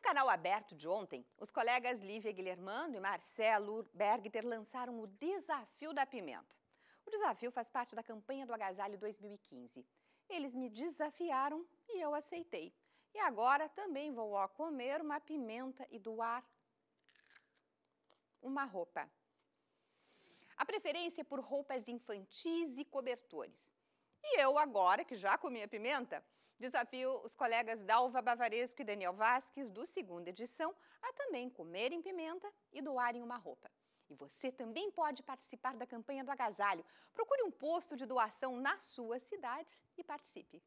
No canal aberto de ontem, os colegas Lívia Guilhermando e Marcelo Bergter lançaram o Desafio da Pimenta. O desafio faz parte da campanha do Agasalho 2015. Eles me desafiaram e eu aceitei. E agora também vou ó, comer uma pimenta e doar uma roupa. A preferência é por roupas infantis e cobertores. E eu agora, que já comi a pimenta, desafio os colegas Dalva Bavaresco e Daniel Vasques, do Segunda Edição, a também comerem pimenta e doarem uma roupa. E você também pode participar da campanha do agasalho. Procure um posto de doação na sua cidade e participe.